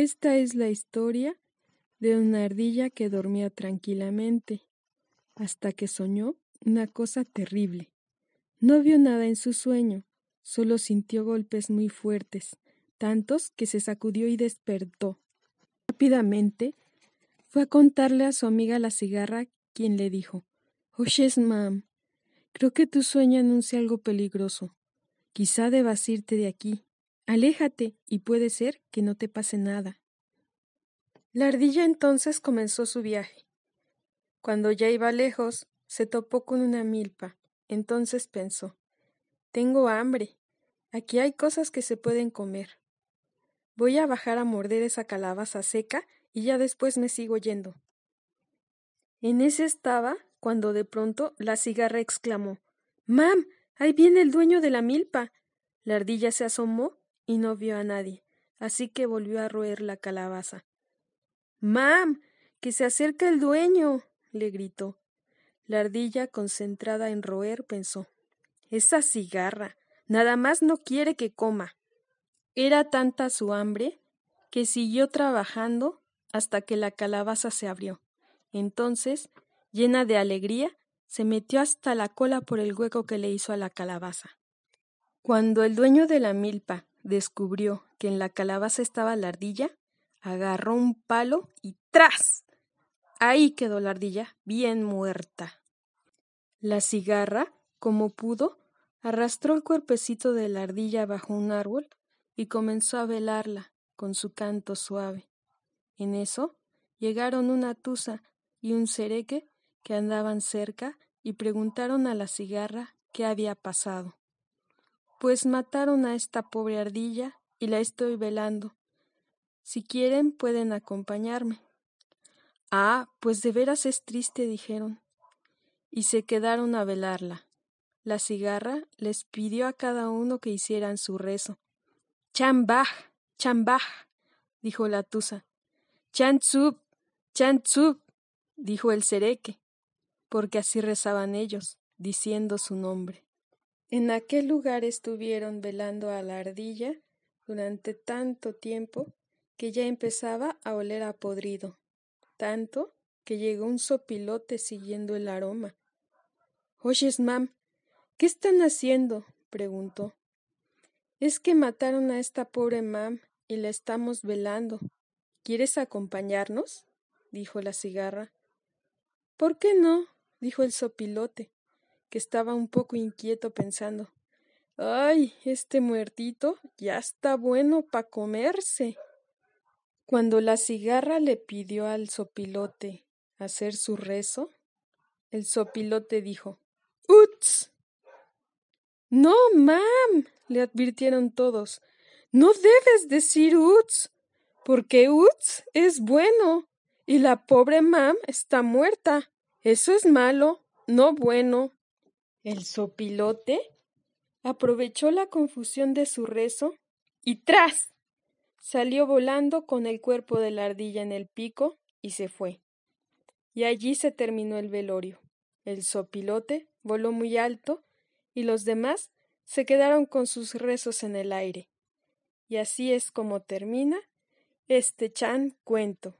Esta es la historia de una ardilla que dormía tranquilamente hasta que soñó una cosa terrible. No vio nada en su sueño, solo sintió golpes muy fuertes, tantos que se sacudió y despertó. Rápidamente fue a contarle a su amiga la cigarra, quien le dijo Oyes, mam, creo que tu sueño anuncia algo peligroso. Quizá debas irte de aquí. Aléjate y puede ser que no te pase nada. La ardilla entonces comenzó su viaje. Cuando ya iba lejos, se topó con una milpa. Entonces pensó Tengo hambre. Aquí hay cosas que se pueden comer. Voy a bajar a morder esa calabaza seca y ya después me sigo yendo. En ese estaba cuando de pronto la cigarra exclamó Mam. Ahí viene el dueño de la milpa. La ardilla se asomó y no vio a nadie, así que volvió a roer la calabaza. Mam. que se acerca el dueño. le gritó. La ardilla, concentrada en roer, pensó Esa cigarra. Nada más no quiere que coma. Era tanta su hambre que siguió trabajando hasta que la calabaza se abrió. Entonces, llena de alegría, se metió hasta la cola por el hueco que le hizo a la calabaza. Cuando el dueño de la milpa descubrió que en la calabaza estaba la ardilla, agarró un palo y ¡tras! Ahí quedó la ardilla bien muerta. La cigarra, como pudo, arrastró el cuerpecito de la ardilla bajo un árbol y comenzó a velarla con su canto suave. En eso llegaron una tusa y un cereque que andaban cerca y preguntaron a la cigarra qué había pasado. Pues mataron a esta pobre ardilla y la estoy velando. Si quieren pueden acompañarme. Ah, pues de veras es triste, dijeron. Y se quedaron a velarla. La cigarra les pidió a cada uno que hicieran su rezo. Chambaj, chambaj, dijo la tusa. Chantzub, chantzub, dijo el sereque. porque así rezaban ellos, diciendo su nombre. En aquel lugar estuvieron velando a la ardilla durante tanto tiempo que ya empezaba a oler a podrido, tanto que llegó un sopilote siguiendo el aroma. Oyes, mam, ¿qué están haciendo? preguntó. Es que mataron a esta pobre mam y la estamos velando. ¿Quieres acompañarnos? dijo la cigarra. ¿Por qué no? dijo el sopilote que estaba un poco inquieto pensando Ay, este muertito ya está bueno pa comerse. Cuando la cigarra le pidió al sopilote hacer su rezo, el sopilote dijo ¡Uts! No, mam, le advirtieron todos. No debes decir Uts, porque Uts es bueno y la pobre mam está muerta. Eso es malo, no bueno. El sopilote aprovechó la confusión de su rezo y tras salió volando con el cuerpo de la ardilla en el pico y se fue. Y allí se terminó el velorio. El sopilote voló muy alto y los demás se quedaron con sus rezos en el aire. Y así es como termina este chan cuento.